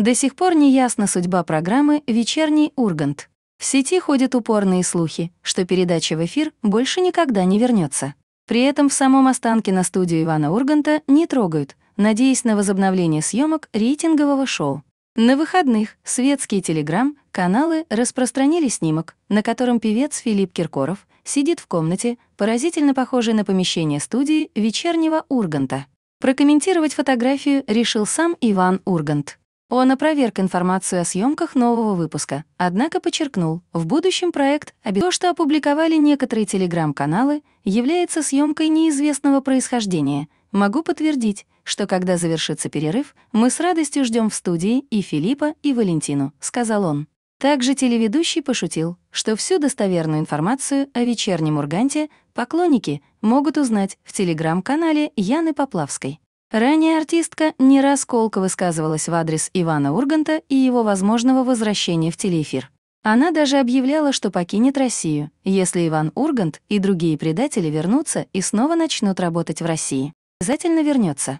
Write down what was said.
До сих пор не ясна судьба программы «Вечерний Ургант». В сети ходят упорные слухи, что передача в эфир больше никогда не вернется. При этом в самом останке на студию Ивана Урганта не трогают, надеясь на возобновление съемок рейтингового шоу. На выходных светские телеграм-каналы распространили снимок, на котором певец Филипп Киркоров сидит в комнате, поразительно похожей на помещение студии «Вечернего Урганта». Прокомментировать фотографию решил сам Иван Ургант. Он опроверг информацию о съемках нового выпуска, однако подчеркнул, в будущем проект, то, что опубликовали некоторые телеграм-каналы, является съемкой неизвестного происхождения. Могу подтвердить, что когда завершится перерыв, мы с радостью ждем в студии и Филиппа, и Валентину, сказал он. Также телеведущий пошутил, что всю достоверную информацию о вечернем Урганте поклонники могут узнать в телеграм-канале Яны Поплавской. Ранее артистка не раз колко высказывалась в адрес Ивана Урганта и его возможного возвращения в телеэфир. Она даже объявляла, что покинет Россию, если Иван Ургант и другие предатели вернутся и снова начнут работать в России. Обязательно вернется.